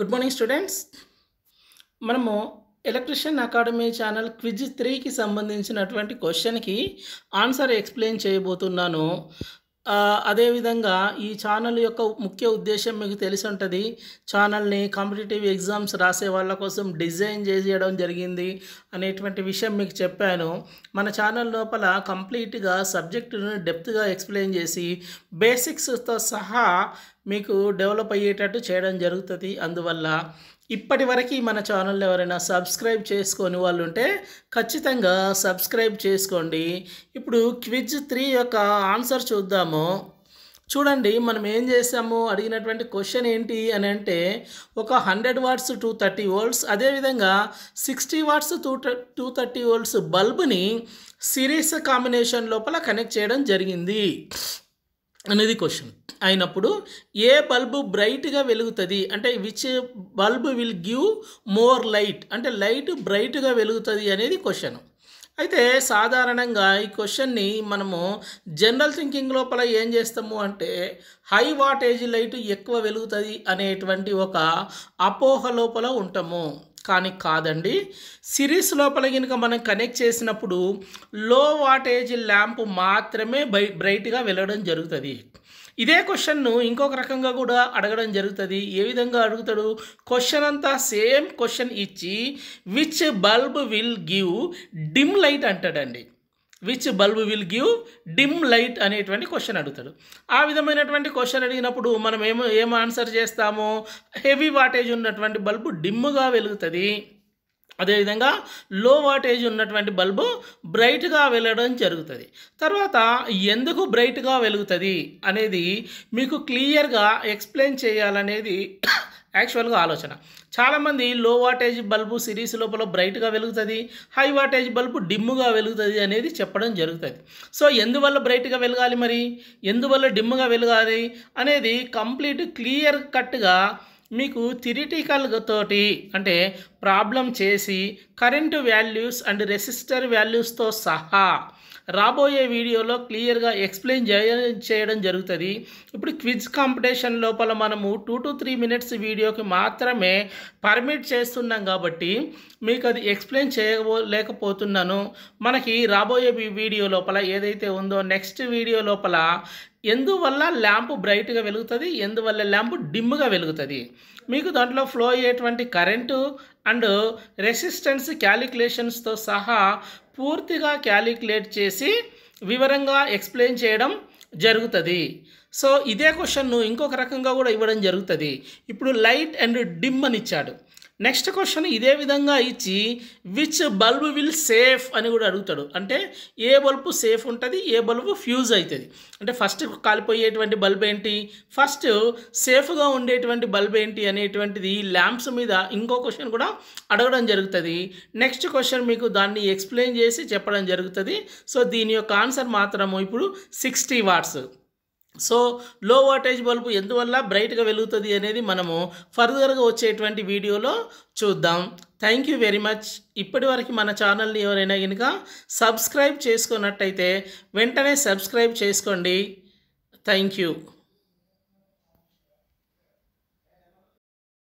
good morning students మనము electrician academy channel quiz త్రీకి సంబంధించినటువంటి క్వశ్చన్కి ఆన్సర్ ఎక్స్ప్లెయిన్ చేయబోతున్నాను అదేవిధంగా ఈ ఛానల్ యొక్క ముఖ్య ఉద్దేశం మీకు తెలిసి ఉంటుంది ఛానల్ని కాంపిటేటివ్ ఎగ్జామ్స్ రాసే వాళ్ళ కోసం డిజైన్ చేసేయడం జరిగింది అనేటువంటి విషయం మీకు చెప్పాను మన ఛానల్ లోపల కంప్లీట్గా సబ్జెక్టును డెప్త్గా ఎక్స్ప్లెయిన్ చేసి బేసిక్స్తో సహా మీకు డెవలప్ అయ్యేటట్టు చేయడం జరుగుతుంది అందువల్ల ఇప్పటి వరకు మన ఛానల్ ఎవరైనా సబ్స్క్రైబ్ చేసుకొని వాళ్ళు ఉంటే ఖచ్చితంగా సబ్స్క్రైబ్ చేసుకోండి ఇప్పుడు క్విజ్ త్రీ యొక్క ఆన్సర్ చూద్దాము చూడండి మనం ఏం చేసాము అడిగినటువంటి క్వశ్చన్ ఏంటి అని అంటే ఒక hundred watts two thirty volts అదేవిధంగా sixty watts two two thirty volts బల్బుని సిరీస్ కాంబినేషన్ లోపల కనెక్ట్ చేయడం జరిగింది అనేది క్వశ్చన్ అయినప్పుడు ఏ బల్బు బ్రైట్గా వెలుగుతుంది అంటే which bulb will give more light అంటే లైట్ బ్రైట్గా వెలుగుతుంది అనేది క్వశ్చన్ అయితే సాధారణంగా ఈ క్వశ్చన్ని మనము జనరల్ థింకింగ్ లోపల ఏం చేస్తాము అంటే హై వాటేజ్ లైట్ ఎక్కువ వెలుగుతుంది అనేటువంటి ఒక అపోహ లోపల ఉంటాము కానీ కాదండి సిరీస్ లోపల కనుక మనం కనెక్ట్ చేసినప్పుడు లో వాటేజ్ ల్యాంప్ మాత్రమే బై బ్రైట్గా వెళ్ళడం జరుగుతుంది ఇదే క్వశ్చన్ను ఇంకొక రకంగా కూడా అడగడం జరుగుతుంది ఏ విధంగా అడుగుతాడు క్వశ్చన్ అంతా సేమ్ క్వశ్చన్ ఇచ్చి which bulb will give dim light అంటాడండి which bulb will give dim light అనేటువంటి క్వశ్చన్ అడుగుతాడు ఆ విధమైనటువంటి క్వశ్చన్ అడిగినప్పుడు మనం ఏమో ఏం ఆన్సర్ చేస్తాము హెవీ వాటేజ్ ఉన్నటువంటి బల్బు డిమ్గా వెలుగుతుంది అదేవిధంగా లో వాటేజ్ ఉన్నటువంటి బల్బు బ్రైట్గా వెళ్ళడం జరుగుతుంది తర్వాత ఎందుకు బ్రైట్గా వెలుగుతుంది అనేది మీకు క్లియర్గా ఎక్స్ప్లెయిన్ చేయాలనేది యాక్చువల్గా ఆలోచన చాలామంది లో వాటేజ్ బల్బు సిరీస్ లోపల బ్రైట్గా వెలుగుతుంది హై వాటేజ్ బల్బు డిమ్ముగా వెలుగుతుంది అనేది చెప్పడం జరుగుతుంది సో ఎందువల్ల బ్రైట్గా వెలగాలి మరి ఎందువల్ల డిమ్ముగా వెలగాలి అనేది కంప్లీట్ క్లియర్ కట్గా మీకు థిరిటికల్ తోటి అంటే ప్రాబ్లం చేసి కరెంటు వాల్యూస్ అండ్ రెసిస్టర్ వాల్యూస్తో సహా రాబోయే వీడియోలో క్లియర్గా ఎక్స్ప్లెయిన్ చేయడం జరుగుతుంది ఇప్పుడు క్విజ్ కాంపిటీషన్ లోపల మనము టూ టు త్రీ మినిట్స్ వీడియోకి మాత్రమే పర్మిట్ చేస్తున్నాం కాబట్టి మీకు అది ఎక్స్ప్లెయిన్ చేయలేకపోతున్నాను మనకి రాబోయే వీడియో లోపల ఏదైతే ఉందో నెక్స్ట్ వీడియో లోపల ఎందువల్ల ల్యాంప్ బ్రైట్గా వెలుగుతుంది ఎందువల్ల ల్యాంప్ డిమ్గా వెలుగుతుంది మీకు దాంట్లో ఫ్లో అయ్యేటువంటి కరెంటు అండ్ రెసిస్టెన్స్ క్యాలిక్యులేషన్స్తో సహా పూర్తిగా క్యాలిక్యులేట్ చేసి వివరంగా ఎక్స్ప్లెయిన్ చేయడం జరుగుతుంది సో ఇదే క్వశ్చన్ను ఇంకొక రకంగా కూడా ఇవ్వడం జరుగుతుంది ఇప్పుడు లైట్ అండ్ డిమ్ అని ఇచ్చాడు నెక్స్ట్ క్వశ్చన్ ఇదే విధంగా ఇచ్చి విచ్ బల్బ్ విల్ సేఫ్ అని కూడా అడుగుతాడు అంటే ఏ బల్బు సేఫ్ ఉంటుంది ఏ బల్బు ఫ్యూజ్ అవుతుంది అంటే ఫస్ట్ కాలిపోయేటువంటి బల్బ్ ఏంటి ఫస్ట్ సేఫ్గా ఉండేటువంటి బల్బ్ ఏంటి అనేటువంటిది ల్యాంప్స్ మీద ఇంకో క్వశ్చన్ కూడా అడగడం జరుగుతుంది నెక్స్ట్ క్వశ్చన్ మీకు దాన్ని ఎక్స్ప్లెయిన్ చేసి చెప్పడం జరుగుతుంది సో దీని యొక్క ఆన్సర్ మాత్రము ఇప్పుడు sixty watts so low wattage bulb ఎందువల్ల బ్రైట్గా వెలుగుతుంది అనేది మనము ఫర్దర్గా వచ్చేటువంటి వీడియోలో చూద్దాం థ్యాంక్ యూ వెరీ మచ్ ఇప్పటి వరకు మన ఛానల్ని ఎవరైనా కనుక సబ్స్క్రైబ్ చేసుకున్నట్టయితే వెంటనే సబ్స్క్రైబ్ చేసుకోండి థ్యాంక్ యూ